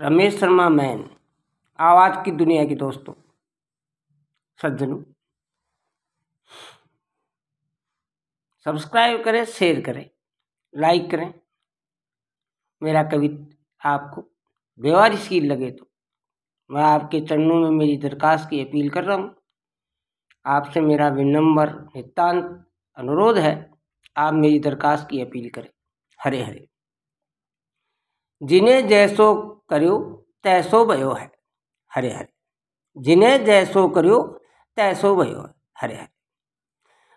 Ramesh Sharma man आवाज़ की दुनिया के दोस्तों सज्जनों सब्सक्राइब करें शेयर करें लाइक करें मेरा कवित आपको व्यवहारशील लगे तो मैं आपके चरणों में मेरी दरखास्त की अपील कर रहा हूँ आपसे मेरा विनम्र नितान्त अनुरोध है आप मेरी दरखास्त की अपील करें हरे हरे जिन्हें जैसो करियो तैसो भयो है हरे हरे जिन्हें जैसो करियो तैसो भयो है हरे हरे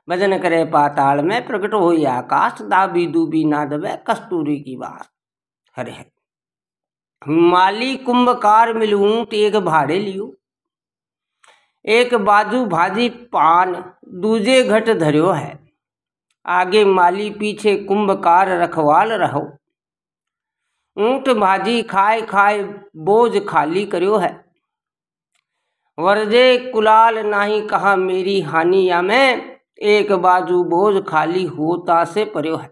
भजन करे पाताल में प्रकट हो आकाश दाबी दूबी ना दबे कस्तूरी की बात हरे हरे माली कुंभकार मिलूट एक भाड़े लियो एक बाजू भाजी पान दूजे घट धरियो है आगे माली पीछे कुंभकार रखवाल रहो ऊंट भाजी खाए खाए बोझ खाली करो है वरजे कुलाल नाही कहा मेरी हानि या मैं एक बाजू बोझ खाली होता से परो है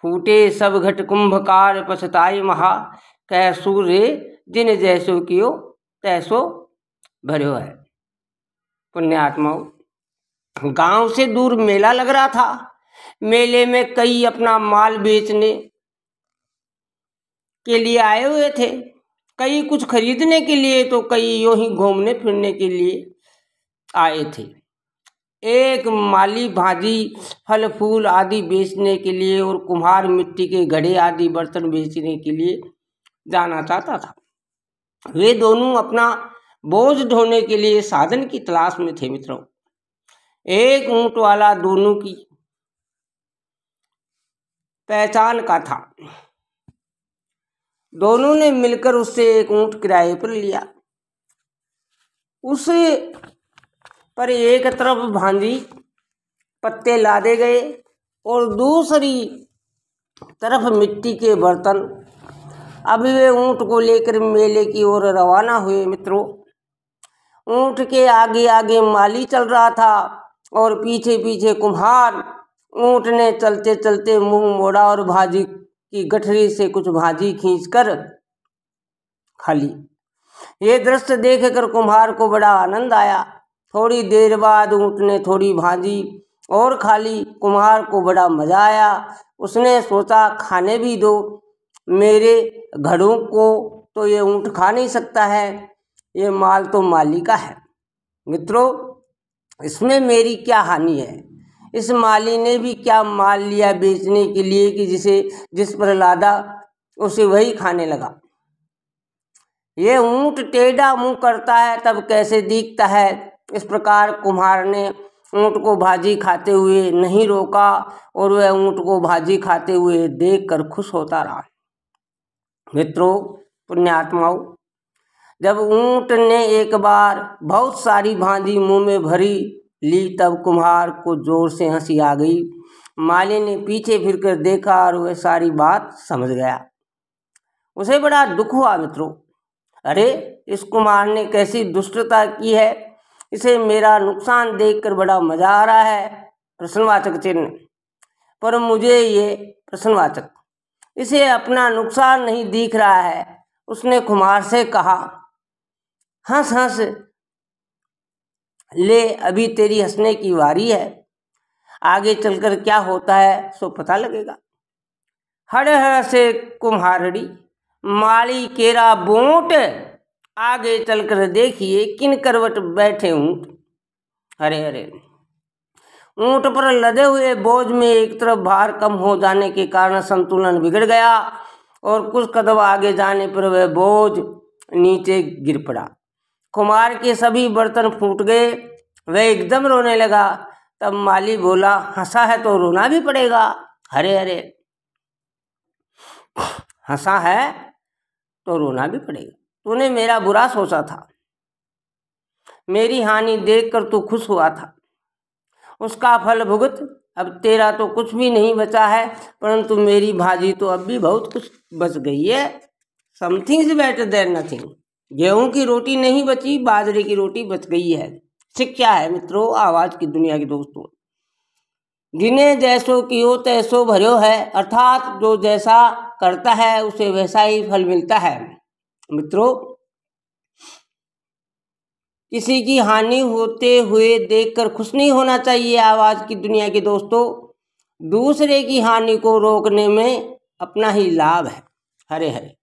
फूटे सब घट कुंभकार पछताई महा कह सूर्य जिन जैसो कियो तैसो भरो है पुण्यात्माओं गांव से दूर मेला लग रहा था मेले में कई अपना माल बेचने के लिए आए हुए थे कई कुछ खरीदने के लिए तो कई यूँ ही घूमने फिरने के लिए आए थे एक माली भाजी फल फूल आदि बेचने के लिए और कुम्हार मिट्टी के घड़े आदि बर्तन बेचने के लिए जाना चाहता था वे दोनों अपना बोझ ढोने के लिए साधन की तलाश में थे मित्रों एक ऊंट वाला दोनों की पहचान का था दोनों ने मिलकर उससे एक ऊंट किराए पर लिया उस पर एक तरफ भांजी पत्ते लादे गए और दूसरी तरफ मिट्टी के बर्तन अभी वे ऊँट को लेकर मेले की ओर रवाना हुए मित्रों ऊँट के आगे आगे माली चल रहा था और पीछे पीछे कुम्हार ऊँट ने चलते चलते मुंह मोड़ा और भाजी कि गठरी से कुछ भाजी खींचकर खा ली ये दृश्य देखकर कुम्हार को बड़ा आनंद आया थोड़ी देर बाद ऊँट ने थोड़ी भाजी और खा ली कुम्हार को बड़ा मज़ा आया उसने सोचा खाने भी दो मेरे घड़ों को तो ये ऊँट खा नहीं सकता है ये माल तो मालिका है मित्रों इसमें मेरी क्या हानि है इस माली ने भी क्या माल लिया बेचने के लिए कि जिसे जिस पर लादा उसे वही खाने लगा ये ऊंट टेढ़ा मुंह करता है तब कैसे दिखता है इस प्रकार कुम्हार ने ऊंट को भाजी खाते हुए नहीं रोका और वह ऊंट को भाजी खाते हुए देख कर खुश होता रहा मित्रों पुण्यात्माओं जब ऊंट ने एक बार बहुत सारी भांजी मुंह में भरी ली तब कुम्हार को ज़ोर से हंसी आ गई माली ने पीछे फिर कर देखा और वह सारी बात समझ गया उसे बड़ा दुख हुआ मित्रों अरे इस कुम्हार ने कैसी दुष्टता की है इसे मेरा नुकसान देखकर बड़ा मज़ा आ रहा है प्रश्नवाचक चिन्ह पर मुझे ये प्रश्नवाचक इसे अपना नुकसान नहीं दिख रहा है उसने कुम्हार से कहा हंस हंस ले अभी तेरी हंसने की वारी है आगे चलकर क्या होता है सो पता लगेगा हर हर से कुम्हारड़ी माली केरा बोट आगे चलकर देखिए किन करवट बैठे ऊंट हरे हरे ऊंट पर लदे हुए बोझ में एक तरफ भार कम हो जाने के कारण संतुलन बिगड़ गया और कुछ कदम आगे जाने पर वह बोझ नीचे गिर पड़ा कुमार के सभी बर्तन फूट गए वह एकदम रोने लगा तब माली बोला हंसा है तो रोना भी पड़ेगा हरे हरे हंसा है तो रोना भी पड़ेगा तूने मेरा बुरा सोचा था मेरी हानि देखकर तू खुश हुआ था उसका फल भुगत अब तेरा तो कुछ भी नहीं बचा है परंतु मेरी भाजी तो अब भी बहुत कुछ बच गई है something is better than nothing गेहूं की रोटी नहीं बची बाजरे की रोटी बच गई है शिक्षा है मित्रों आवाज की दुनिया के दोस्तों जिन्हें जैसो कियो तैसो भरो है अर्थात जो जैसा करता है उसे वैसा ही फल मिलता है मित्रों किसी की हानि होते हुए देखकर खुश नहीं होना चाहिए आवाज़ की दुनिया के दोस्तों दूसरे की हानि को रोकने में अपना ही लाभ है हरे हरे